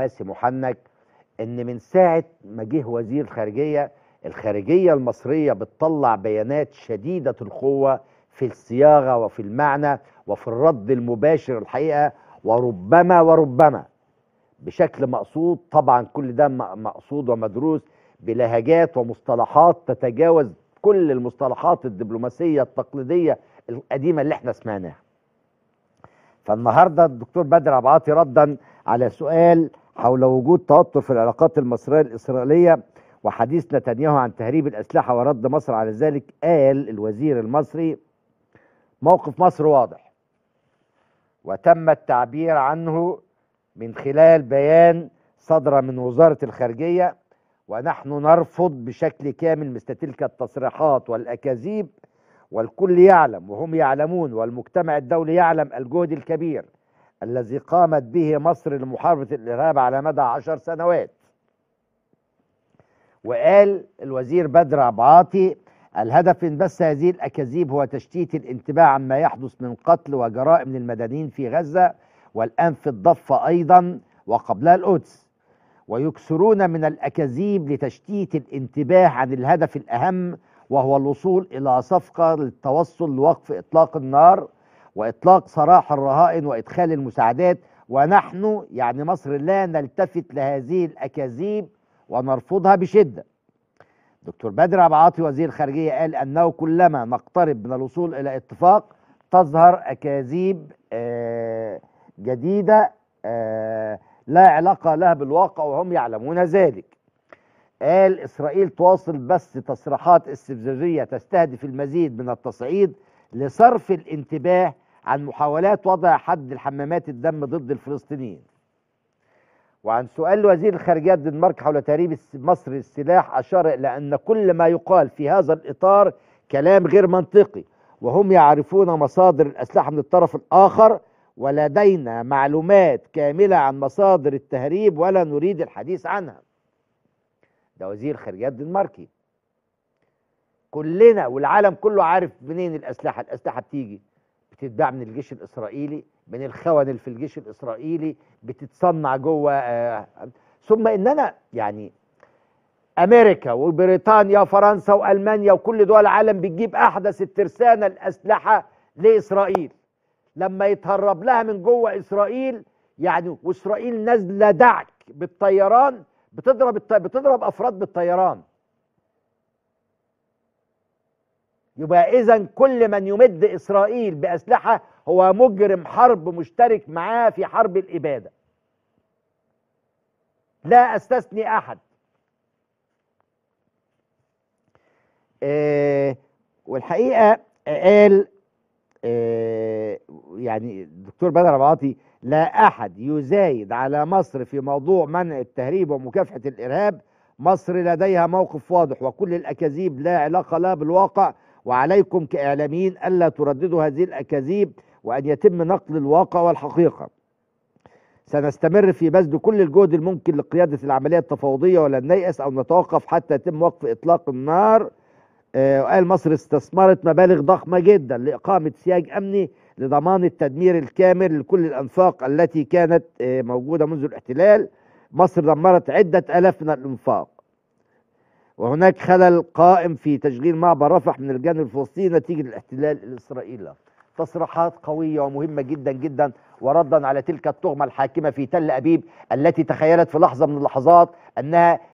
دبلوماسي محنك ان من ساعه ما جه وزير خارجيه الخارجيه المصريه بتطلع بيانات شديده القوه في الصياغه وفي المعنى وفي الرد المباشر الحقيقه وربما وربما بشكل مقصود طبعا كل ده مقصود ومدروس بلهجات ومصطلحات تتجاوز كل المصطلحات الدبلوماسيه التقليديه القديمه اللي احنا سمعناها فالنهارده الدكتور بدر عبعاطي ردا على سؤال حول وجود توتر في العلاقات المصرية الإسرائيلية وحديث نتنياهو عن تهريب الأسلحة ورد مصر على ذلك قال الوزير المصري موقف مصر واضح وتم التعبير عنه من خلال بيان صدر من وزارة الخارجية ونحن نرفض بشكل كامل مثل تلك التصريحات والأكاذيب والكل يعلم وهم يعلمون والمجتمع الدولي يعلم الجهد الكبير الذي قامت به مصر لمحاربة الإرهاب على مدى عشر سنوات وقال الوزير بدر عباطي الهدف من بث هذه الأكاذيب هو تشتيت الانتباه عما يحدث من قتل وجرائم للمدنيين في غزة والآن في الضفة أيضا وقبلها القدس ويكثرون من الأكاذيب لتشتيت الانتباه عن الهدف الأهم وهو الوصول إلى صفقة للتوصل لوقف إطلاق النار وإطلاق سراح الرهائن وإدخال المساعدات ونحن يعني مصر لا نلتفت لهذه الأكاذيب ونرفضها بشدة دكتور بدر أبو عاطي وزير الخارجية قال أنه كلما نقترب من الوصول إلى اتفاق تظهر أكاذيب آه، جديدة آه، لا علاقة لها بالواقع وهم يعلمون ذلك قال إسرائيل تواصل بث تصريحات استفزازية تستهدف المزيد من التصعيد لصرف الانتباه عن محاولات وضع حد لحمامات الدم ضد الفلسطينيين وعن سؤال وزير الخارجية الدنمارك حول تهريب مصر السلاح أشار إلى أن كل ما يقال في هذا الإطار كلام غير منطقي وهم يعرفون مصادر الأسلحة من الطرف الآخر ولدينا معلومات كاملة عن مصادر التهريب ولا نريد الحديث عنها ده وزير خارجية الدنماركي كلنا والعالم كله عارف منين الأسلحة الأسلحة بتيجي بتتباع من الجيش الاسرائيلي من الخون اللي في الجيش الاسرائيلي بتتصنع جوه آه، ثم ان انا يعني امريكا وبريطانيا وفرنسا والمانيا وكل دول العالم بتجيب احدث الترسانه الاسلحه لاسرائيل لما يتهرب لها من جوه اسرائيل يعني واسرائيل نازله دعك بالطيران بتضرب بتضرب افراد بالطيران يبقى إذا كل من يمد إسرائيل بأسلحة هو مجرم حرب مشترك معاه في حرب الإبادة لا أستثني أحد آه والحقيقة قال آه يعني الدكتور بدر عبعاطي لا أحد يزايد على مصر في موضوع منع التهريب ومكافحة الإرهاب مصر لديها موقف واضح وكل الأكاذيب لا علاقة لها بالواقع وعليكم كإعلاميين ألا ترددوا هذه الأكاذيب وأن يتم نقل الواقع والحقيقة سنستمر في بذل كل الجهد الممكن لقيادة العملية التفاوضية ولن نيأس أو نتوقف حتى يتم وقف إطلاق النار آه، وقال مصر استثمرت مبالغ ضخمة جدا لإقامة سياج أمني لضمان التدمير الكامل لكل الأنفاق التي كانت آه، موجودة منذ الاحتلال مصر دمرت عدة ألاف من الأنفاق وهناك خلل قائم في تشغيل معبر رفح من الجانب الفلسطيني نتيجة الاحتلال الإسرائيلي تصريحات قوية ومهمة جدا جدا وردا على تلك التهمة الحاكمة في تل أبيب التي تخيلت في لحظة من اللحظات أنها